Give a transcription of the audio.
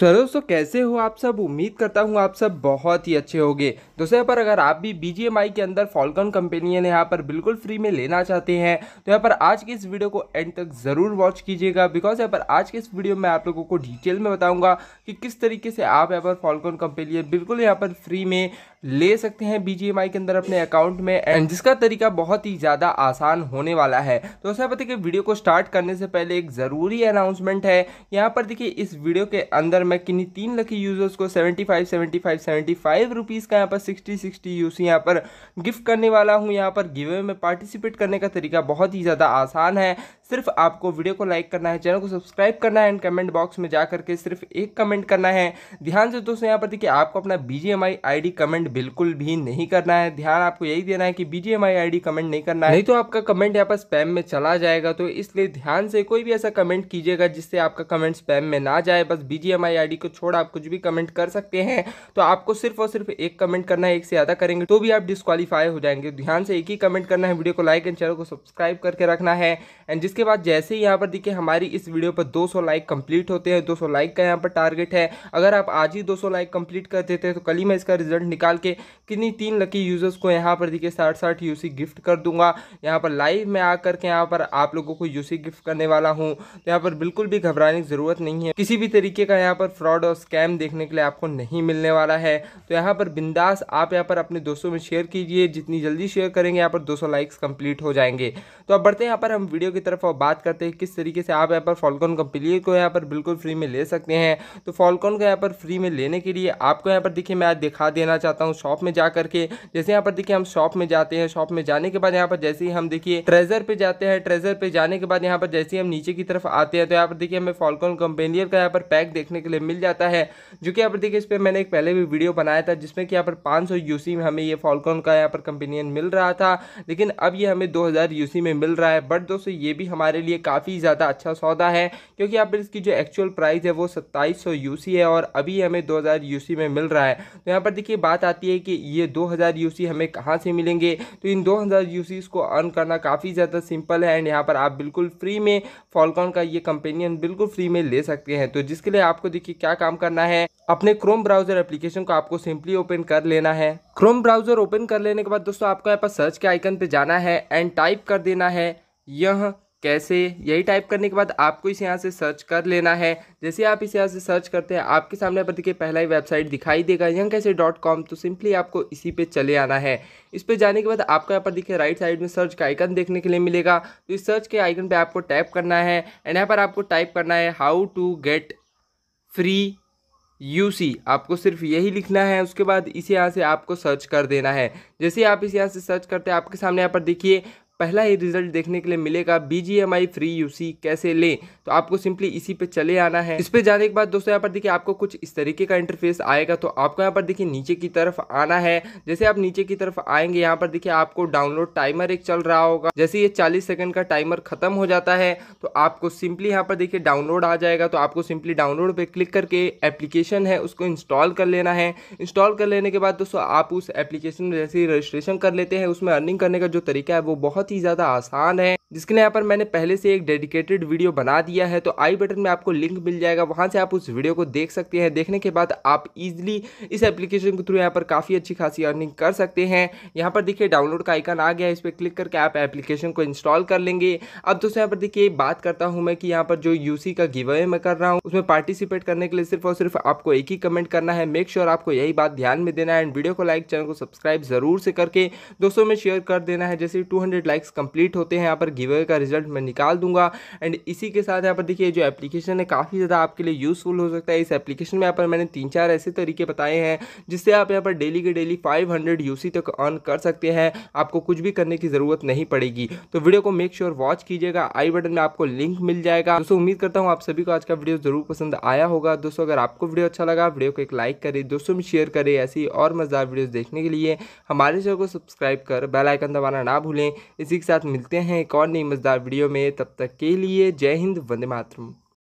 sir दोस्तों कैसे हो आप सब उम्मीद करता हूँ आप सब बहुत ही अच्छे होंगे दोस्तों यहाँ पर अगर आप भी बी के अंदर फॉलकॉन ने यहाँ पर बिल्कुल फ्री में लेना चाहते हैं तो यहाँ पर आज की इस वीडियो को एंड तक ज़रूर वॉच कीजिएगा बिकॉज यहाँ पर आज के इस वीडियो में आप लोगों को डिटेल में बताऊँगा कि किस तरीके से आप यहाँ पर फॉलकॉन कंपनी बिल्कुल यहाँ पर फ्री में ले सकते हैं बी के अंदर अपने अकाउंट में एंड जिसका तरीका बहुत ही ज़्यादा आसान होने वाला है तो ऐसा पता कि वीडियो को स्टार्ट करने से पहले एक ज़रूरी अनाउंसमेंट है यहाँ पर देखिए इस वीडियो के अंदर मैं किन्हीं तीन लकी यूज़र्स को seventy five seventy five seventy five rupees का यहाँ पर सिक्सटी सिक्सटी यूसी यहाँ पर गिफ्ट करने वाला हूँ यहाँ पर गिवे में पार्टिसिपेट करने का तरीका बहुत ही ज़्यादा आसान है सिर्फ आपको वीडियो को लाइक करना है चैनल को सब्सक्राइब करना है एंड कमेंट बॉक्स में जा करके सिर्फ एक कमेंट करना है ध्यान से दोस्तों यहाँ पर देखिए आपको अपना B G M I I D comment बिल्कुल भी नहीं करना है ध्यान आपको यही देना है कि B G M I I D comment नहीं करना है नहीं तो आपका कमेंट यहाँ पर स्पैम में चला जाएगा तो इसलिए ध्यान से कोई भी ऐसा कमेंट कीजिएगा जिससे आपका कमेंट स्पैम में ना जाए बस बी जी एम आई हमारी आईडी को छोड़ आप कुछ भी कमेंट कर सकते हैं तो आपको सिर्फ और सिर्फ एक कमेंट करना है एक से ज़्यादा करेंगे तो भी आप डिस्कालीफाई हो जाएंगे तो ध्यान से एक ही कमेंट करना है वीडियो को लाइक एंड चैनल को सब्सक्राइब करके रखना है एंड जिसके बाद जैसे ही यहाँ पर देखिए हमारी इस वीडियो पर 200 लाइक कंप्लीट होते हैं 200 लाइक का यहाँ पर टारगेट है अगर आप आज ही 200 लाइक कंप्लीट कर देते हैं तो कल ही मैं इसका रिजल्ट निकाल के किन्हीं तीन लकी यूजर्स को यहाँ पर देखिए साठ साठ यूसी गिफ्ट कर दूंगा यहाँ पर लाइव में आकर के यहाँ पर आप लोगों को यूसी गिफ्ट करने वाला हूँ तो यहाँ पर बिल्कुल भी घबराने की ज़रूरत नहीं है किसी भी तरीके का यहाँ पर पर फ्रॉड और स्कैम देखने के लिए आपको नहीं मिलने वाला है तो यहाँ पर बिंदास आप यहाँ पर अपने दोस्तों में शेयर कीजिए जितनी जल्दी शेयर करेंगे यहाँ पर 200 लाइक्स कंप्लीट हो जाएंगे तो अब बढ़ते हैं यहाँ पर हम वीडियो की तरफ और बात करते हैं किस तरीके से आप यहाँ पर फॉलकॉन कंपनी को यहाँ पर बिल्कुल फ्री में ले सकते हैं तो फॉलकॉन को यहाँ पर फ्री में लेने के लिए आपको यहाँ पर देखिए मैं आज दिखा देना चाहता हूँ शॉप में जा करके जैसे यहाँ पर देखिए हम शॉप में जाते हैं शॉप में जाने के बाद यहाँ पर जैसे ही हम देखिए ट्रेजर पे जाते हैं ट्रेजर पे जाने के बाद यहाँ पर जैसे ही हम नीचे की तरफ आते हैं तो यहाँ पर देखिए हमें फॉलकॉन कंपेनियर का यहाँ पर पैक देखने के लिए मिल जाता है जो कि यहाँ पर देखिए इस पर मैंने एक पहले भी वीडियो बनाया था जिसमें कि यहाँ पर पाँच सौ में हमें ये फॉलकॉन का यहाँ पर कंपेनियन मिल रहा था लेकिन अब ये हमें दो हज़ार में मिल रहा है बट दोस्तों ये भी हमारे लिए काफ़ी ज़्यादा अच्छा सौदा है क्योंकि यहाँ पर इसकी जो एक्चुअल प्राइस है वो सत्ताईस सौ है और अभी हमें दो हज़ार में मिल रहा है तो यहाँ पर देखिए बात आती है कि ये दो हज़ार हमें कहाँ से मिलेंगे तो इन दो हज़ार को अर्न करना काफ़ी ज़्यादा सिंपल है एंड यहाँ पर आप बिल्कुल फ्री में फॉलकॉन का ये कंपेनियन बिल्कुल फ्री में ले सकते हैं तो जिसके लिए आपको देखिए क्या काम करना है अपने क्रोम ब्राउजर एप्लीकेशन को आपको सिंपली ओपन कर लेना है क्रोम ब्राउजर ओपन कर लेने के बाद दोस्तों आपको यहाँ पर सर्च के आइकन पे जाना है एंड टाइप कर देना है यह कैसे यही टाइप करने के बाद आपको इसे यहाँ से सर्च कर लेना है जैसे आप इसे यहाँ से सर्च करते हैं आपके सामने पर देखिए पहला ही वेबसाइट दिखाई देगा यंग कैसे डॉट कॉम तो सिंपली आपको इसी पे चले आना है इस पे जाने के बाद आपको यहाँ पर देखिए राइट साइड में सर्च का आइकन देखने के लिए मिलेगा तो इस सर्च के आइकन पर आपको टैप करना है एंड यहाँ पर आपको टाइप करना है how to get free U C आपको सिर्फ यही लिखना है उसके बाद इसे यहाँ से आपको सर्च कर देना है जैसे आप इसे यहाँ से सर्च करते हैं आपके सामने यहाँ पर देखिए पहला ही रिजल्ट देखने के लिए मिलेगा बीजीएमआई फ्री यूसी कैसे ले तो आपको सिंपली इसी पे चले आना है इस पे जाने के बाद दोस्तों यहाँ पर देखिए आपको कुछ इस तरीके का इंटरफेस आएगा तो आपको यहाँ पर देखिए नीचे की तरफ आना है जैसे आप नीचे की तरफ आएंगे यहाँ पर देखिए आपको डाउनलोड टाइमर एक चल रहा होगा जैसे ये चालीस सेकंड का टाइमर खत्म हो जाता है तो आपको सिंपली यहाँ पर देखिए डाउनलोड आ जाएगा तो आपको सिंपली डाउनलोड पे क्लिक करके एप्लीकेशन है उसको इंस्टॉल कर लेना है इंस्टॉल कर लेने के बाद दोस्तों आप उस एप्लीकेशन में जैसे रजिस्ट्रेशन कर लेते हैं उसमें अर्निंग करने का जो तरीका है वो बहुत बहुत ही ज़्यादा आसान है जिसके लिए यहाँ पर मैंने पहले से एक डेडिकेटेड वीडियो बना दिया है तो आई बटन में आपको लिंक मिल जाएगा वहाँ से आप उस वीडियो को देख सकते हैं देखने के बाद आप इजीली इस एप्लीकेशन के थ्रू यहाँ पर काफ़ी अच्छी खासी अर्निंग कर सकते हैं यहाँ पर देखिए डाउनलोड का आइकन आ गया है इस पर क्लिक करके आप एप्लीकेशन को इंस्टॉल कर लेंगे अब दोस्तों यहाँ पर देखिए बात करता हूँ मैं कि यहाँ पर जो यू का गिव अवे मैं कर रहा हूँ उसमें पार्टिसिपेट करने के लिए सिर्फ और सिर्फ आपको एक ही कमेंट करना है मेक श्योर आपको यही बात ध्यान में देना है एंड वीडियो को लाइक चैनल को सब्सक्राइब जरूर से करके दोस्तों में शेयर कर देना है जैसे टू लाइक्स कंप्लीट होते हैं यहाँ पर गिवे का रिजल्ट मैं निकाल दूंगा एंड इसी के साथ यहाँ पर देखिए जो एप्लीकेशन है काफ़ी ज़्यादा आपके लिए यूज़फुल हो सकता है इस एप्लीकेशन में यहाँ पर मैंने तीन चार ऐसे तरीके बताए हैं जिससे आप यहाँ पर डेली के डेली फाइव हंड्रेड तक अर्न कर सकते हैं आपको कुछ भी करने की ज़रूरत नहीं पड़ेगी तो वीडियो को मेक श्योर वॉच कीजिएगा आई बटन में आपको लिंक मिल जाएगा दोस्तों उम्मीद करता हूँ आप सभी को आज का वीडियो ज़रूर पसंद आया होगा दोस्तों अगर आपको वीडियो अच्छा लगा वीडियो को एक लाइक करें दोस्तों में शेयर करें ऐसी और मज़ेदार वीडियोज देखने के लिए हमारे चैनल को सब्सक्राइब कर बेल आइकन दबाना ना भूलें इसी के साथ मिलते हैं एक और और नई मज़ेदार वीडियो में तब तक के लिए जय हिंद वंदे मातरम